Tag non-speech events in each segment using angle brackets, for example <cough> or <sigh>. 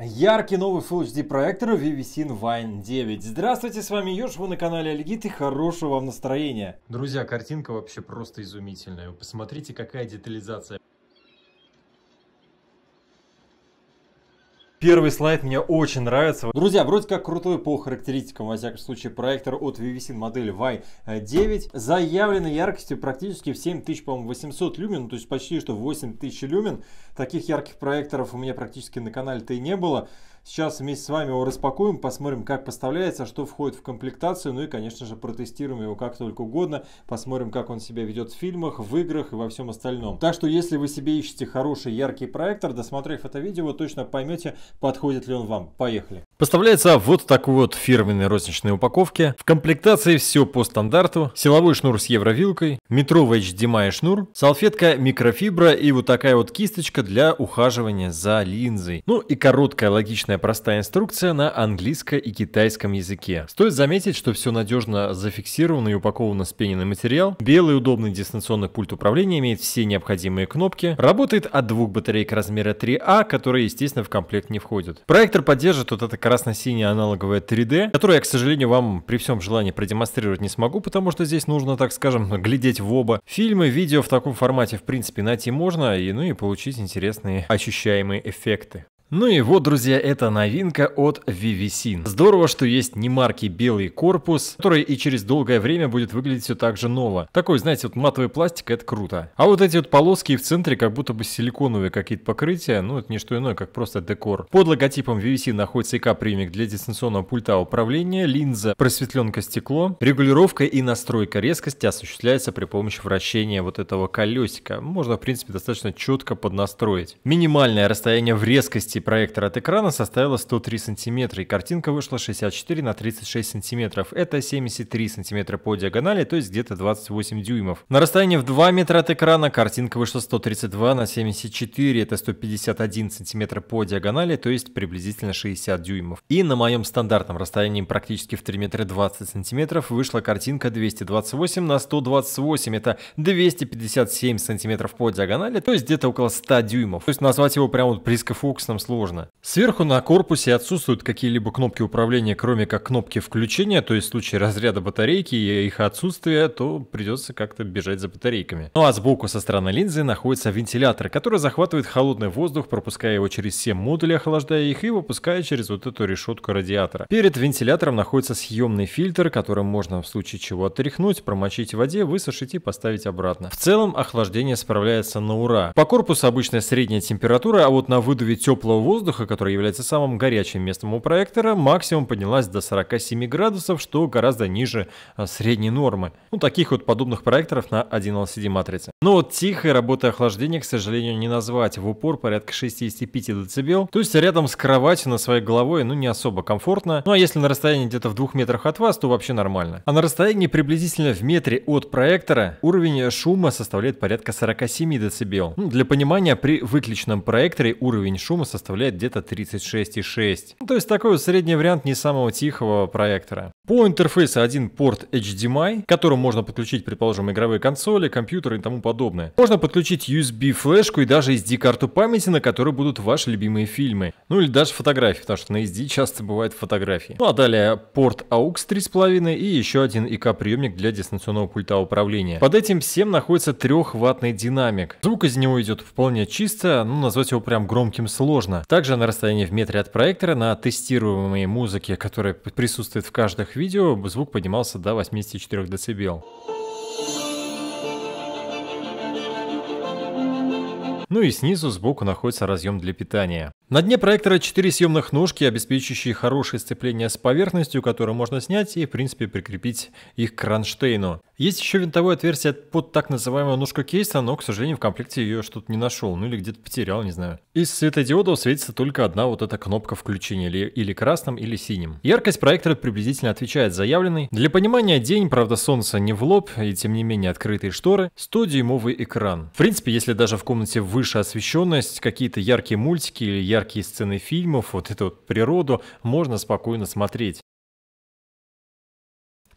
Яркий новый Full HD проектор VVC Vine 9. Здравствуйте, с вами Ёж, вы на канале Алигит и хорошего вам настроения. Друзья, картинка вообще просто изумительная. Посмотрите, какая детализация. Первый слайд мне очень нравится. Друзья, вроде как крутой по характеристикам, во всяком случае, проектор от VVC модель Y9. Заявлено яркостью практически в 7800 люмен, ну, то есть почти что 8000 люмен. Таких ярких проекторов у меня практически на канале-то и не было. Сейчас вместе с вами его распакуем, посмотрим, как поставляется, что входит в комплектацию, ну и, конечно же, протестируем его как только угодно, посмотрим, как он себя ведет в фильмах, в играх и во всем остальном. Так что, если вы себе ищете хороший яркий проектор, досмотрев это видео, вы точно поймете, подходит ли он вам. Поехали! Поставляется вот в такой вот фирменной розничной упаковке. В комплектации все по стандарту. Силовой шнур с евровилкой, метровый HDMI шнур, салфетка микрофибра и вот такая вот кисточка для ухаживания за линзой. Ну и короткая логичная стандартная простая инструкция на английском и китайском языке. Стоит заметить, что все надежно зафиксировано и упаковано с пененный материал. Белый удобный дистанционный пульт управления имеет все необходимые кнопки. Работает от двух батареек размера 3А, которые, естественно, в комплект не входят. Проектор поддерживает вот это красно-синее аналоговое 3D, которое я, к сожалению, вам при всем желании продемонстрировать не смогу, потому что здесь нужно, так скажем, <laughs> глядеть в оба. Фильмы, видео в таком формате, в принципе, найти можно, и, ну и получить интересные ощущаемые эффекты. Ну и вот, друзья, это новинка от Vivisin. Здорово, что есть не марки белый корпус, который и через долгое время будет выглядеть все так же ново. Такой, знаете, вот матовый пластик, это круто. А вот эти вот полоски в центре как будто бы силиконовые какие-то покрытия, ну это не что иное, как просто декор. Под логотипом Vivisin находится ИК-приемник для дистанционного пульта управления, линза, просветленка стекло, регулировка и настройка резкости осуществляется при помощи вращения вот этого колесика. Можно, в принципе, достаточно четко поднастроить. Минимальное расстояние в резкости проектора от экрана составила 103 см, и картинка вышла 64 на 36 см. Это 73 см по диагонали, то есть где-то 28 дюймов. На расстоянии в 2 метра от экрана картинка вышла 132 на 74, это 151 см по диагонали, то есть приблизительно 60 дюймов. И на моем стандартном расстоянии практически в 3 метра 20 см вышла картинка 228 на 128, это 257 см по диагонали, то есть где-то около 100 дюймов. То есть назвать его прямо вот близко фокусным сложно. Сверху на корпусе отсутствуют какие-либо кнопки управления, кроме как кнопки включения, то есть в случае разряда батарейки и их отсутствия, то придется как-то бежать за батарейками. Ну а сбоку со стороны линзы находится вентилятор, который захватывает холодный воздух, пропуская его через все модули охлаждая их и выпуская через вот эту решетку радиатора. Перед вентилятором находится съемный фильтр, которым можно в случае чего отряхнуть, промочить в воде, высушить и поставить обратно. В целом охлаждение справляется на ура. По корпусу обычная средняя температура, а вот на выдуве теплого тепло воздуха, который является самым горячим местом у проектора, максимум поднялась до 47 градусов, что гораздо ниже а, средней нормы. Ну, таких вот подобных проекторов на 1 LCD-матрице. Но ну, вот тихой работы охлаждения, к сожалению, не назвать. В упор порядка 65 дБ, то есть рядом с кроватью на своей головой, ну, не особо комфортно. Ну, а если на расстоянии где-то в двух метрах от вас, то вообще нормально. А на расстоянии приблизительно в метре от проектора уровень шума составляет порядка 47 дБ. Ну, для понимания, при выключенном проекторе уровень шума составляет составляет где-то 36,6. Ну, то есть такой вот средний вариант не самого тихого проектора. По интерфейсу один порт HDMI, к которому можно подключить, предположим, игровые консоли, компьютеры и тому подобное. Можно подключить USB-флешку и даже SD-карту памяти, на которой будут ваши любимые фильмы. Ну или даже фотографии, потому что на SD часто бывают фотографии. Ну а далее порт AUX 3.5 и еще один ИК-приемник для дистанционного пульта управления. Под этим всем находится 3-ваттный динамик. Звук из него идет вполне чисто, но назвать его прям громким сложно. Также на расстоянии в метре от проектора на тестируемой музыке, которая присутствует в каждых коротких видео звук поднимался до 84 дБ. Ну и снизу сбоку находится разъем для питания. На дне проектора 4 съемных ножки, обеспечивающие хорошее сцепление с поверхностью, которую можно снять и в принципе прикрепить их к кронштейну. Есть еще винтовое отверстие под так называемую ножку кейса, но, к сожалению, в комплекте ее что-то не нашел, ну или где-то потерял, не знаю. Из светодиодов светится только одна вот эта кнопка включения, или, или красным, или синим. Яркость проектора приблизительно отвечает заявленной. Для понимания день, правда, солнце не в лоб, и тем не менее открытые шторы, 100-дюймовый экран. В принципе, если даже в комнате выше освещенность, какие-то яркие мультики или яркие сцены фильмов, вот эту вот природу можно спокойно смотреть.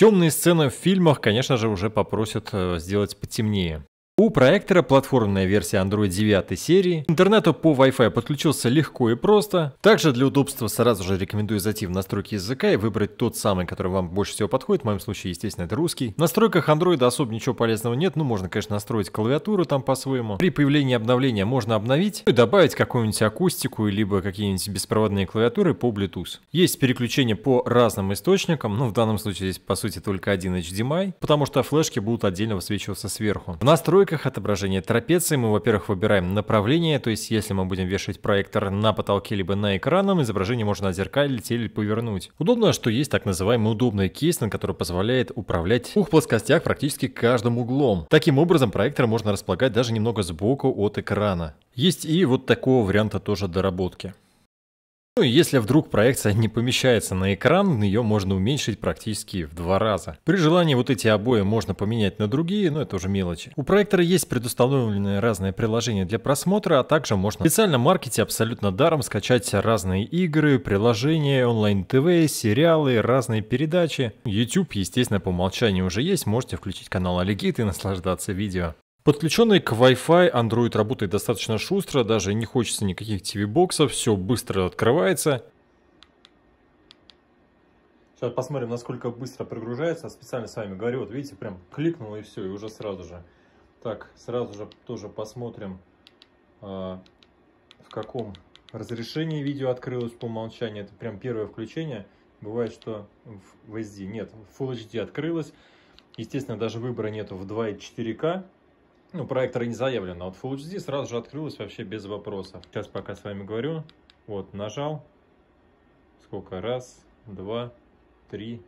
Темные сцены в фильмах, конечно же, уже попросят э, сделать потемнее. У проектора платформенная версия Android 9 серии. К интернету по Wi-Fi подключился легко и просто. Также для удобства сразу же рекомендую зайти в настройки языка и выбрать тот самый, который вам больше всего подходит. В моем случае, естественно, это русский. В настройках Android особо ничего полезного нет. Ну, можно, конечно, настроить клавиатуру там по-своему. При появлении обновления можно обновить и добавить какую-нибудь акустику, либо какие-нибудь беспроводные клавиатуры по Bluetooth. Есть переключение по разным источникам. Ну, в данном случае здесь, по сути, только один HDMI, потому что флешки будут отдельно высвечиваться сверху. В настройках настройках отображения трапеции мы, во-первых, выбираем направление, то есть если мы будем вешать проектор на потолке либо на экраном, изображение можно отзеркалить или повернуть. Удобно, что есть так называемый удобный кейс, на который позволяет управлять в двух плоскостях практически каждым углом. Таким образом, проектор можно располагать даже немного сбоку от экрана. Есть и вот такого варианта тоже доработки. Ну и если вдруг проекция <laughs> не помещается на экран, ее можно уменьшить практически в два раза. При желании вот эти обои можно поменять на другие, но это уже мелочи. У проектора есть предустановленные разные приложения для просмотра, а также можно специально в маркете абсолютно даром скачать разные игры, приложения, онлайн-ТВ, сериалы, разные передачи. YouTube, естественно, по умолчанию уже есть, можете включить канал Алигит и наслаждаться видео. Подключенный к Wi-Fi Android работает достаточно шустро, даже не хочется никаких TV-боксов, все быстро открывается. Сейчас посмотрим, насколько быстро прогружается. Специально с вами говорю, вот видите, прям кликнул и все, и уже сразу же. Так, сразу же тоже посмотрим, а, в каком разрешении видео открылось по умолчанию. Это прям первое включение. Бывает, что в SD нет, в Full HD открылось. Естественно, даже выбора нету в 2.4К ну, проектора не заявлено. Вот Full HD сразу же открылась вообще без вопросов. Сейчас пока с вами говорю. Вот, нажал. Сколько? Раз, два, три.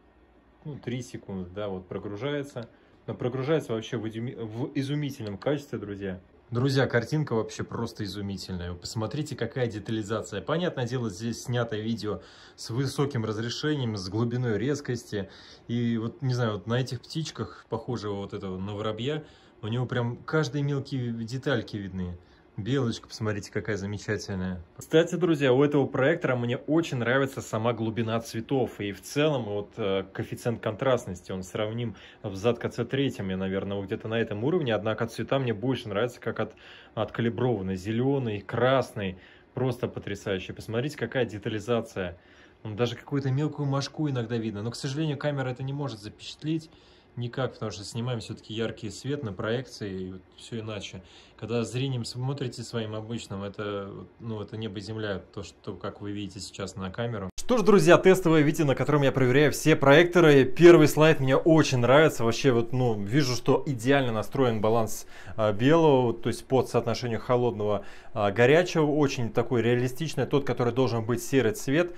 Ну, три секунды, да, вот прогружается. Но прогружается вообще в, в изумительном качестве, друзья. Друзья, картинка вообще просто изумительная. Посмотрите, какая детализация. Понятное дело, здесь снято видео с высоким разрешением, с глубиной резкости. И вот, не знаю, вот на этих птичках, похожего вот этого на воробья, у него прям каждые мелкие детальки видны. Белочка, посмотрите, какая замечательная. Кстати, друзья, у этого проектора мне очень нравится сама глубина цветов. И в целом вот э, коэффициент контрастности, он сравним в задка 3 я, наверное, вот где-то на этом уровне. Однако цвета мне больше нравятся, как от, откалиброваны. Зеленый, красный, просто потрясающе. Посмотрите, какая детализация. Даже какую-то мелкую машку иногда видно. Но, к сожалению, камера это не может запечатлеть никак, потому что снимаем все-таки яркий свет на проекции, и вот все иначе. Когда зрением смотрите своим обычным, это, ну, это небо и земля, то, что, как вы видите сейчас на камеру. Что ж, друзья, тестовое видео, на котором я проверяю все проекторы. Первый слайд мне очень нравится. Вообще, вот, ну, вижу, что идеально настроен баланс а, белого, то есть под соотношению холодного а, горячего. Очень такой реалистичный, тот, который должен быть серый цвет.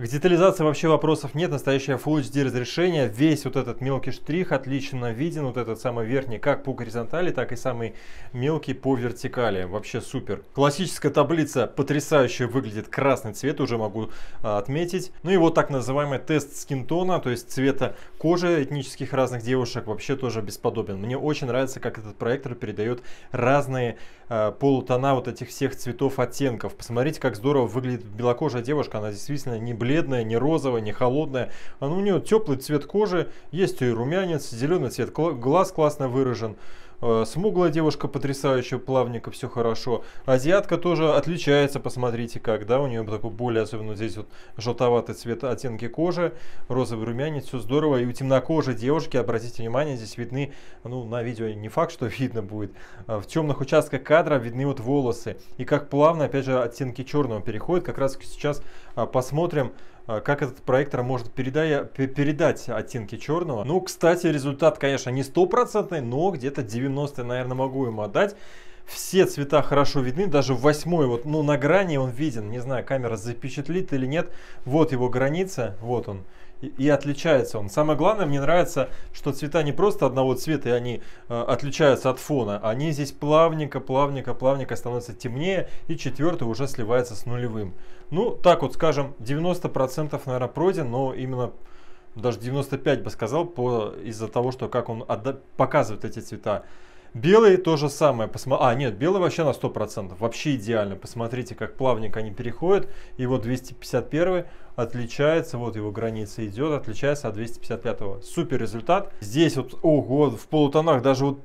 К детализации вообще вопросов нет, настоящее Full HD разрешение, весь вот этот мелкий штрих отлично виден, вот этот самый верхний, как по горизонтали, так и самый мелкий по вертикали, вообще супер. Классическая таблица потрясающе выглядит, красный цвет уже могу а, отметить. Ну и вот так называемый тест скинтона, то есть цвета кожи этнических разных девушек вообще тоже бесподобен. Мне очень нравится, как этот проектор передает разные а, полутона вот этих всех цветов оттенков. Посмотрите, как здорово выглядит белокожая девушка, она действительно не блин бледная, не розовая, не холодная. Она у нее теплый цвет кожи, есть и румянец, зеленый цвет глаз классно выражен. Э, смуглая девушка потрясающая, плавненько, все хорошо. Азиатка тоже отличается, посмотрите как, да, у нее такой более, особенно здесь вот желтоватый цвет оттенки кожи, розовый румянец, все здорово. И у темнокожей девушки, обратите внимание, здесь видны, ну, на видео не факт, что <laughs> видно будет, а в темных участках кадра видны вот волосы. И как плавно, опять же, оттенки черного переходят. Как раз сейчас а, посмотрим, Э, как этот проектор может передая, передать оттенки черного. Ну, кстати, результат, конечно, не стопроцентный, но где-то 90, наверное, могу ему отдать. Все цвета хорошо видны, даже восьмой, вот, ну, на грани он виден. Не знаю, камера запечатлит или нет. Вот его граница, вот он и, отличается он. Самое главное, мне нравится, что цвета не просто одного цвета, и они э, отличаются от фона. Они здесь плавненько, плавненько, плавненько становятся темнее, и четвертый уже сливается с нулевым. Ну, так вот, скажем, 90% наверное пройден, но именно даже 95 бы сказал, из-за того, что как он показывает эти цвета. Белый то же самое. Посмо... А, нет, белый вообще на 100%. Вообще идеально. Посмотрите, как плавненько они переходят. И вот 251 отличается, вот его граница идет, отличается от 255. Супер результат. Здесь вот, ого, в полутонах даже вот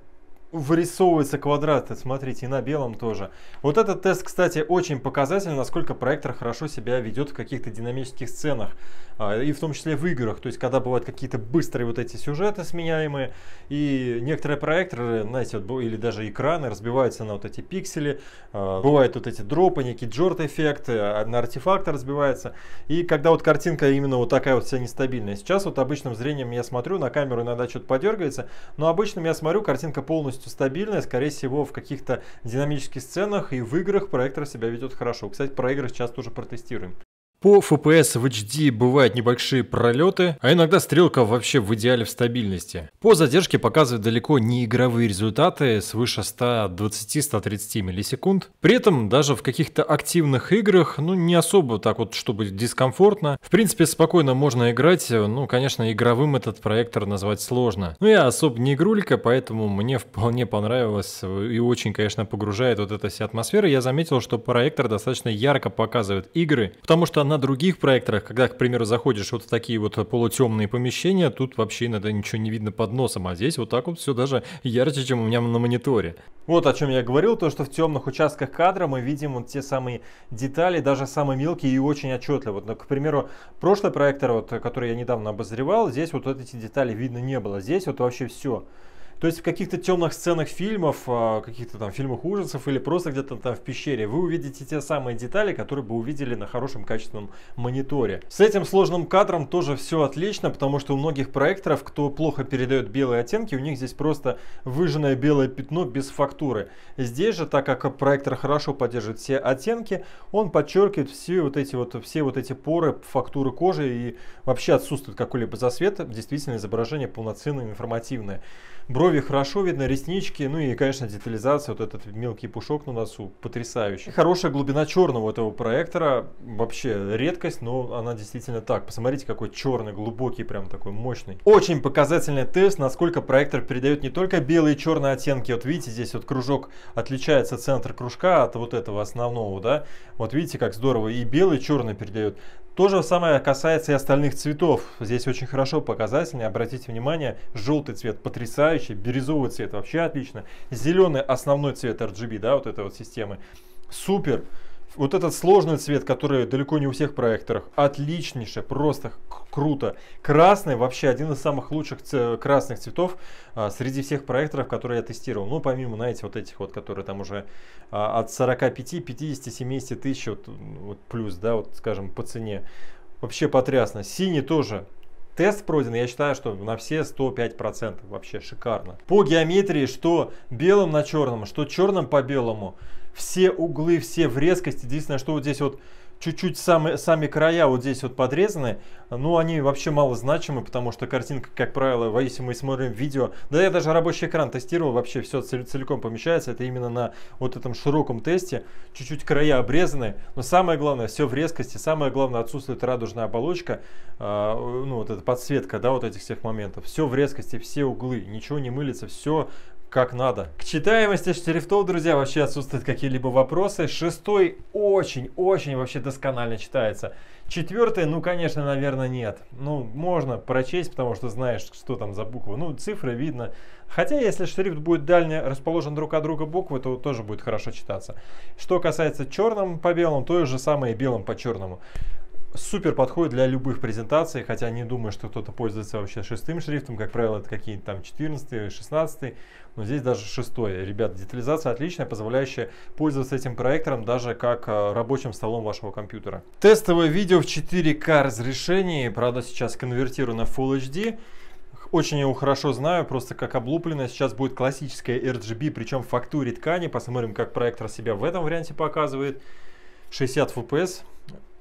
вырисовывается квадрат, смотрите, и на белом тоже. Вот этот тест, кстати, очень показателен, насколько проектор хорошо себя ведет в каких-то динамических сценах, а, и в том числе в играх, то есть когда бывают какие-то быстрые вот эти сюжеты сменяемые, и некоторые проекторы, знаете, вот, или даже экраны разбиваются на вот эти пиксели, а, бывают вот эти дропы, некий джорт-эффект, а, на артефакты разбивается, и когда вот картинка именно вот такая вот вся нестабильная. Сейчас вот обычным зрением я смотрю, на камеру иногда что-то подергается, но обычным я смотрю, картинка полностью полностью стабильная. Скорее всего, в каких-то динамических сценах и в играх проектор себя ведет хорошо. Кстати, про игры сейчас тоже протестируем. По FPS в HD бывают небольшие пролеты, а иногда стрелка вообще в идеале в стабильности. По задержке показывают далеко не игровые результаты свыше 120-130 миллисекунд. При этом даже в каких-то активных играх, ну не особо так вот, чтобы дискомфортно. В принципе, спокойно можно играть, ну конечно, игровым этот проектор назвать сложно. Но ну, я особо не игрулька, поэтому мне вполне понравилось и очень, конечно, погружает вот эта вся атмосфера. Я заметил, что проектор достаточно ярко показывает игры, потому что она на других проекторах, когда, к примеру, заходишь вот в такие вот полутемные помещения, тут вообще иногда ничего не видно под носом, а здесь вот так вот все даже ярче, чем у меня на мониторе. Вот о чем я говорил, то что в темных участках кадра мы видим вот те самые детали, даже самые мелкие и очень отчетливо. Вот, ну, к примеру, прошлый проектор, вот, который я недавно обозревал, здесь вот эти детали видно не было, здесь вот вообще все. То есть в каких-то темных сценах фильмов, а, каких-то там фильмах ужасов или просто где-то там в пещере вы увидите те самые детали, которые бы увидели на хорошем качественном мониторе. С этим сложным кадром тоже все отлично, потому что у многих проекторов, кто плохо передает белые оттенки, у них здесь просто выжженное белое пятно без фактуры. Здесь же, так как проектор хорошо поддерживает все оттенки, он подчеркивает все вот эти вот, все вот эти поры, фактуры кожи и вообще отсутствует какой-либо засвет, действительно изображение полноценное, информативное. Бро брови хорошо видно, реснички, ну и, конечно, детализация, вот этот мелкий пушок на носу потрясающий. хорошая глубина черного этого проектора, вообще редкость, но она действительно так. Посмотрите, какой черный, глубокий, прям такой мощный. Очень показательный тест, насколько проектор передает не только белые и черные оттенки. Вот видите, здесь вот кружок отличается центр кружка от вот этого основного, да. Вот видите, как здорово и белый, и черный передает, то же самое касается и остальных цветов. Здесь очень хорошо показательно, обратите внимание, желтый цвет потрясающий, бирюзовый цвет вообще отлично, зеленый основной цвет RGB, да, вот этой вот системы, супер. Вот этот сложный цвет, который далеко не у всех проекторах, отличнейший, просто круто. Красный вообще один из самых лучших красных цветов а, среди всех проекторов, которые я тестировал. Ну, помимо, знаете, вот этих вот, которые там уже а, от 45, 50, 70 тысяч вот, вот плюс, да, вот скажем, по цене. Вообще потрясно. Синий тоже Тест пройден, я считаю, что на все 105%. Вообще шикарно. По геометрии, что белым на черном, что черным по белому все углы, все в резкости. Единственное, что вот здесь вот чуть-чуть сами, сами края вот здесь вот подрезаны, но они вообще мало значимы, потому что картинка, как правило, если мы смотрим видео, да я даже рабочий экран тестировал, вообще все целиком помещается, это именно на вот этом широком тесте, чуть-чуть края обрезаны, но самое главное, все в резкости, самое главное, отсутствует радужная оболочка, а, ну вот эта подсветка, да, вот этих всех моментов, все в резкости, все углы, ничего не мылится, все как надо. К читаемости шрифтов, друзья, вообще отсутствуют какие-либо вопросы. Шестой очень-очень вообще досконально читается. Четвертый, ну, конечно, наверное, нет. Ну, можно прочесть, потому что знаешь, что там за буквы. Ну, цифры видно. Хотя, если шрифт будет дальне расположен друг от друга буквы, то тоже будет хорошо читаться. Что касается черным по белому, то же самое и белым по черному супер подходит для любых презентаций, хотя не думаю, что кто-то пользуется вообще шестым шрифтом, как правило, это какие-то там 14, 16, но здесь даже шестой. Ребят, детализация отличная, позволяющая пользоваться этим проектором даже как э, рабочим столом вашего компьютера. Тестовое видео в 4К разрешении, правда сейчас конвертирую на Full HD, очень его хорошо знаю, просто как облупленное. Сейчас будет классическая RGB, причем в фактуре ткани. Посмотрим, как проектор себя в этом варианте показывает. 60 FPS.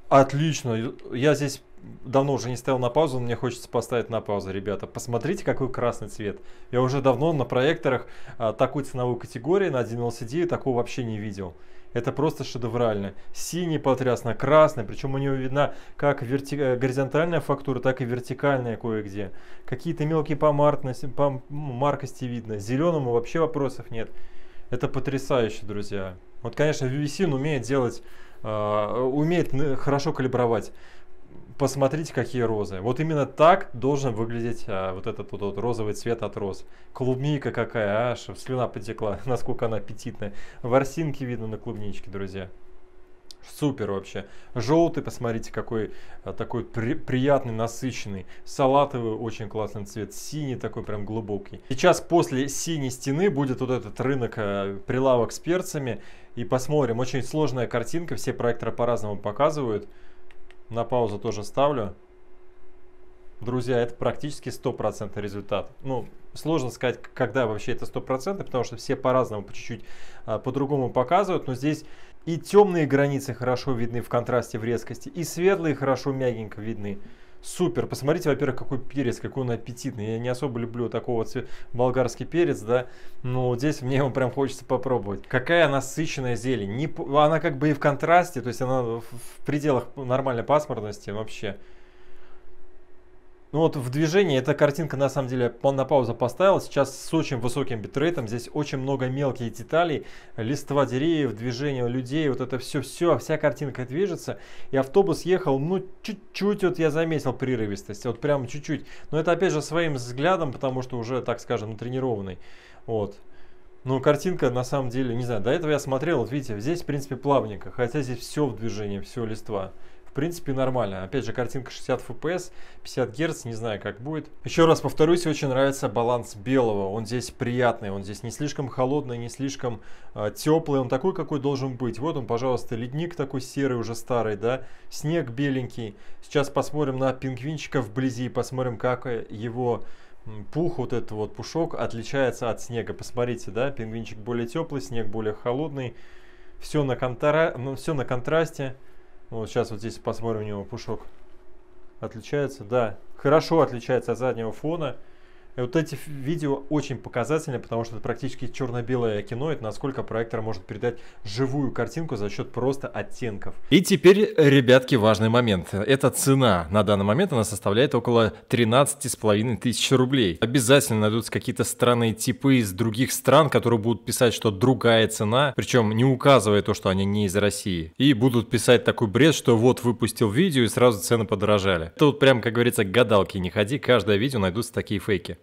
Отлично. Я здесь давно уже не ставил на паузу, но мне хочется поставить на паузу, ребята. Посмотрите, какой красный цвет. Я уже давно на проекторах а, такой ценовой категории на 1 LCD такого вообще не видел. Это просто шедеврально. Синий потрясно, красный, причем у него видна как верти... Э, горизонтальная фактура, так и вертикальная кое-где. Какие-то мелкие помаркости ну, маркности, видно. Зеленому вообще вопросов нет. Это потрясающе, друзья. Вот, конечно, VVC умеет делать Э, умеет э, хорошо калибровать. Посмотрите, какие розы. Вот именно так должен выглядеть а, вот этот вот, вот розовый цвет от роз. Клубника какая, аж слюна потекла, <laughs> насколько она аппетитная. Ворсинки видно на клубничке, друзья. Супер вообще. Желтый, посмотрите, какой э, такой при, приятный, насыщенный. Салатовый, очень классный цвет. Синий такой прям глубокий. Сейчас после синей стены будет вот этот рынок э, прилавок с перцами. И посмотрим. Очень сложная картинка. Все проекторы по-разному показывают. На паузу тоже ставлю. Друзья, это практически стопроцентный результат. Ну, сложно сказать, когда вообще это 100%, потому что все по-разному, по чуть-чуть, э, по-другому показывают, но здесь и темные границы хорошо видны в контрасте в резкости, и светлые хорошо мягенько видны. Супер. Посмотрите, во-первых, какой перец, какой он аппетитный. Я не особо люблю такого цвета болгарский перец, да, но здесь мне его прям хочется попробовать. Какая насыщенная зелень. Не... Она как бы и в контрасте, то есть она в пределах нормальной пасмурности вообще. Ну вот в движении эта картинка на самом деле на паузу поставила. Сейчас с очень высоким битрейтом. Здесь очень много мелких деталей. Листва деревьев, движение людей. Вот это все-все. Вся картинка движется. И автобус ехал, ну чуть-чуть вот я заметил прерывистость. Вот прям чуть-чуть. Но это опять же своим взглядом, потому что уже, так скажем, тренированный. Вот. Но картинка, на самом деле, не знаю, до этого я смотрел, вот видите, здесь, в принципе, плавненько, хотя здесь все в движении, все листва принципе, нормально. Опять же, картинка 60 FPS, 50 Гц, не знаю, как будет. Еще раз повторюсь, очень нравится баланс белого. Он здесь приятный, он здесь не слишком холодный, не слишком э, теплый. Он такой, какой должен быть. Вот он, пожалуйста, ледник такой серый, уже старый, да. Снег беленький. Сейчас посмотрим на пингвинчика вблизи, и посмотрим, как э, его пух, вот этот вот пушок отличается от снега. Посмотрите, да, пингвинчик более теплый, снег более холодный. Все на, контра... ну, все на контрасте. Вот сейчас вот здесь посмотрим у него пушок. Отличается, да. Хорошо отличается от заднего фона. И вот эти видео очень показательны, потому что это практически черно-белое кино, это насколько проектор может передать живую картинку за счет просто оттенков. И теперь, ребятки, важный момент. Это цена на данный момент, она составляет около 13,5 тысяч рублей. Обязательно найдутся какие-то странные типы из других стран, которые будут писать, что другая цена, причем не указывая то, что они не из России. И будут писать такой бред, что вот выпустил видео и сразу цены подорожали. Это вот прям, как говорится, гадалки не ходи, каждое видео найдутся такие фейки.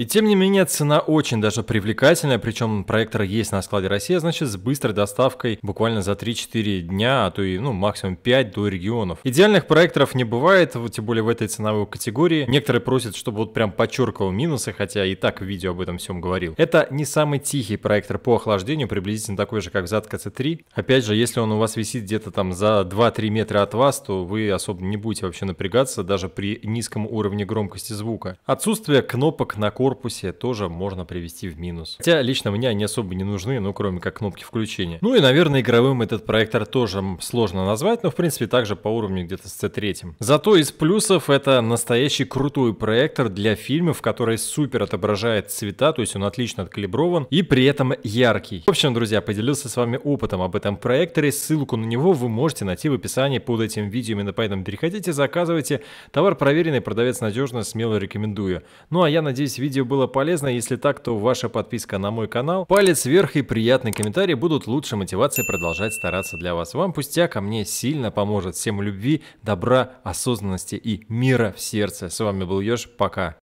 И тем не менее, цена очень даже привлекательная, причем проектор есть на складе России, а значит, с быстрой доставкой буквально за 3-4 дня, а то и, ну, максимум 5 до регионов. Идеальных проекторов не бывает, тем более в этой ценовой категории. Некоторые просят, чтобы вот прям подчеркивал минусы, хотя и так в видео об этом всем говорил. Это не самый тихий проектор по охлаждению, приблизительно такой же, как Zatka C3. Опять же, если он у вас висит где-то там за 2-3 метра от вас, то вы особо не будете вообще напрягаться, даже при низком уровне громкости звука. Отсутствие кнопок на корпусе корпусе тоже можно привести в минус. Хотя лично мне они особо не нужны, ну кроме как кнопки включения. Ну и, наверное, игровым этот проектор тоже сложно назвать, но в принципе также по уровню где-то с C3. Зато из плюсов это настоящий крутой проектор для фильмов, который супер отображает цвета, то есть он отлично откалиброван и при этом яркий. В общем, друзья, поделился с вами опытом об этом проекторе, ссылку на него вы можете найти в описании под этим видео, именно поэтому переходите, заказывайте. Товар проверенный, продавец надежно, смело рекомендую. Ну а я надеюсь, видео видео было полезно. Если так, то ваша подписка на мой канал, палец вверх и приятный комментарий будут лучшей мотивацией продолжать стараться для вас. Вам пустяк, а мне сильно поможет. Всем любви, добра, осознанности и мира в сердце. С вами был Ёж, пока.